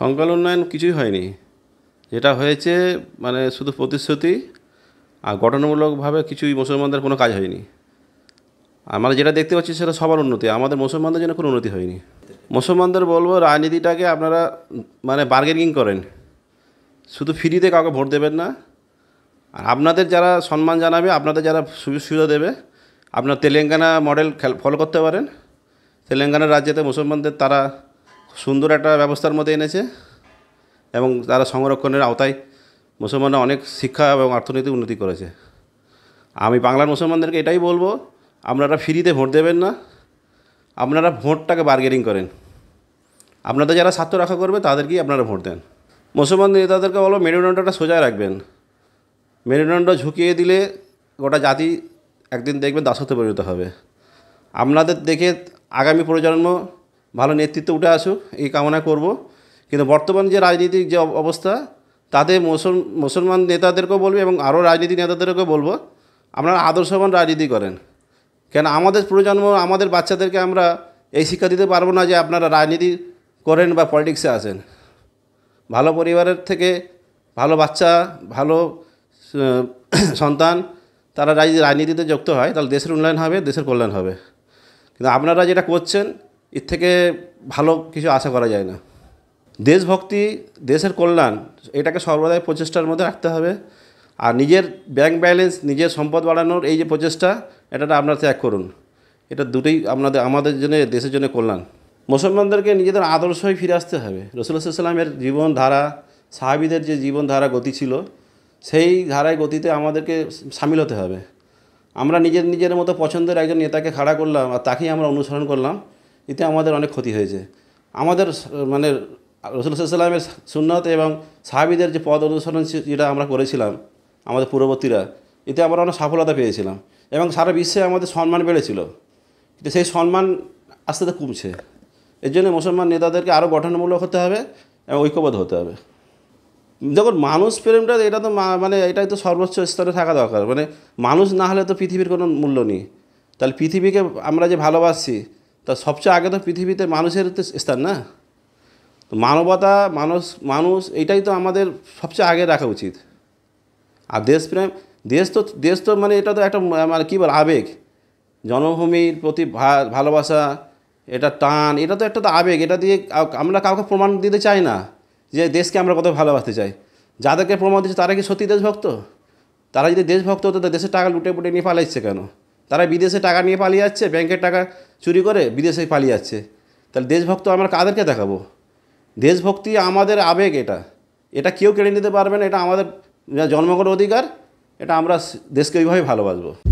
সংকল উন্নয়ন কিছুই হয়নি যেটা হয়েছে মানে শুধু প্রতিশ্রুতি আর গঠনমূলকভাবে কিছুই মুসলমানদের কোনো কাজ হয়নি আমরা যেটা দেখতে পাচ্ছি সেটা সবার উন্নতি আমাদের মুসলমানদের জন্য কোনো উন্নতি হয়নি মুসলমানদের বলবো রাজনীতিটাকে আপনারা মানে বার্গেনিং করেন শুধু ফ্রিতে কাউকে ভোট দেবেন না আর আপনাদের যারা সম্মান জানাবে আপনাদের যারা সুযোগ সুবিধা দেবে আপনার তেলেঙ্গানা মডেল ফলো করতে পারেন তেলেঙ্গানা রাজ্যেতে মুসলমানদের তারা সুন্দর একটা ব্যবস্থার মধ্যে এনেছে এবং তারা সংরক্ষণের আওতায় মুসলমানরা অনেক শিক্ষা এবং অর্থনৈতিক উন্নতি করেছে আমি বাংলার মুসলমানদেরকে এটাই বলবো আপনারা ফ্রিতে ভোট দেবেন না আপনারা ভোটটাকে বার্গেনিং করেন আপনাদের যারা স্বার্থ রক্ষা করবে তাদেরকেই আপনারা ভোট দেন মুসলমান নেতাদেরকে বলো মেরুদণ্ডটা সোজা রাখবেন মেরুদণ্ড ঝুঁকিয়ে দিলে গোটা জাতি একদিন দেখবেন দাসত্বে পরিণত হবে আপনাদের দেখে আগামী প্রজন্ম ভালো নেতৃত্ব উঠে আসুক এই কামনা করব কিন্তু বর্তমান যে রাজনৈতিক যে অবস্থা তাতে মুসলমান নেতাদেরকেও বলবে এবং আরও রাজনীতি নেতাদেরকেও বলবো আপনারা আদর্শবান রাজনীতি করেন কেন আমাদের প্রজন্ম আমাদের বাচ্চাদেরকে আমরা এই শিক্ষা দিতে পারবো না যে আপনারা রাজনীতি করেন বা পলিটিক্সে আসেন ভালো পরিবারের থেকে ভালো বাচ্চা ভালো সন্তান তারা রাজনীতিতে যুক্ত হয় তাহলে দেশের উন্নয়ন হবে দেশের কল্যাণ হবে কিন্তু আপনারা যেটা করছেন এর থেকে ভালো কিছু আশা করা যায় না দেশভক্তি দেশের কল্যাণ এটাকে সর্বদাই প্রচেষ্টার মধ্যে রাখতে হবে আর নিজের ব্যাংক ব্যালেন্স নিজের সম্পদ বাড়ানোর এই যে প্রচেষ্টা এটা আপনার ত্যাগ করুন এটা দুটোই আপনাদের আমাদের জন্য দেশের জন্য কল্যাণ মুসলমানদেরকে নিজেদের আদর্শই ফিরে আসতে হবে রসুল্লাহামের জীবনধারা সাহাবিদের যে জীবনধারা গতি ছিল সেই ধারায় গতিতে আমাদেরকে সামিল হতে হবে আমরা নিজের নিজের মতো পছন্দের একজন নেতাকে খাড়া করলাম আর তাকেই আমরা অনুসরণ করলাম এতে আমাদের অনেক ক্ষতি হয়েছে আমাদের মানে রসুল সাল্লামের সুন্নত এবং সাহাবিদের যে পদ অনুসরণ যেটা আমরা করেছিলাম আমাদের পূর্ববর্তীরা এতে আমরা অনেক সফলতা পেয়েছিলাম এবং সারা বিশ্বে আমাদের সম্মান বেড়েছিল কিন্তু সেই সম্মান আস্তে আস্তে কমছে এর জন্য মুসলমান নেতাদেরকে আরও গঠনমূলক হতে হবে এবং ঐক্যবদ্ধ হতে হবে দেখুন মানুষ প্রেমটা এটা তো মানে এটাই তো সর্বোচ্চ স্তরে থাকা দরকার মানে মানুষ না হলে তো পৃথিবীর কোনো মূল্য নেই তাহলে পৃথিবীকে আমরা যে ভালোবাসছি তা সবচেয়ে আগে তো পৃথিবীতে মানুষের তো স্থান না তো মানবতা মানুষ মানুষ এটাই তো আমাদের সবচেয়ে আগে রাখা উচিত আর দেশপ্রেম দেশ তো দেশ তো মানে এটা তো একটা মানে কী বল আবেগ জনভূমির প্রতি ভালোবাসা এটা টান এটা তো একটা তো আবেগ এটা দিয়ে আমরা কাউকে প্রমাণ দিতে চাই না যে দেশকে আমরা কত ভালোবাসতে চাই যাদেরকে প্রমাণ দিচ্ছে তারা কি সত্যি দেশভক্ত তারা যদি দেশভক্ত হতো দেশের টাকা লুটে পুটে নিয়ে পালাইছে কেন তারা বিদেশে টাকা নিয়ে পালিয়ে যাচ্ছে ব্যাংকের টাকা চুরি করে বিদেশে পালিয়ে যাচ্ছে তাহলে দেশভক্ত আমরা কাদেরকে দেখাবো দেশভক্তি আমাদের আবেগ এটা এটা কেউ কেড়ে নিতে পারবে না এটা আমাদের জন্মগত অধিকার এটা আমরা দেশকে ওইভাবে ভালোবাসবো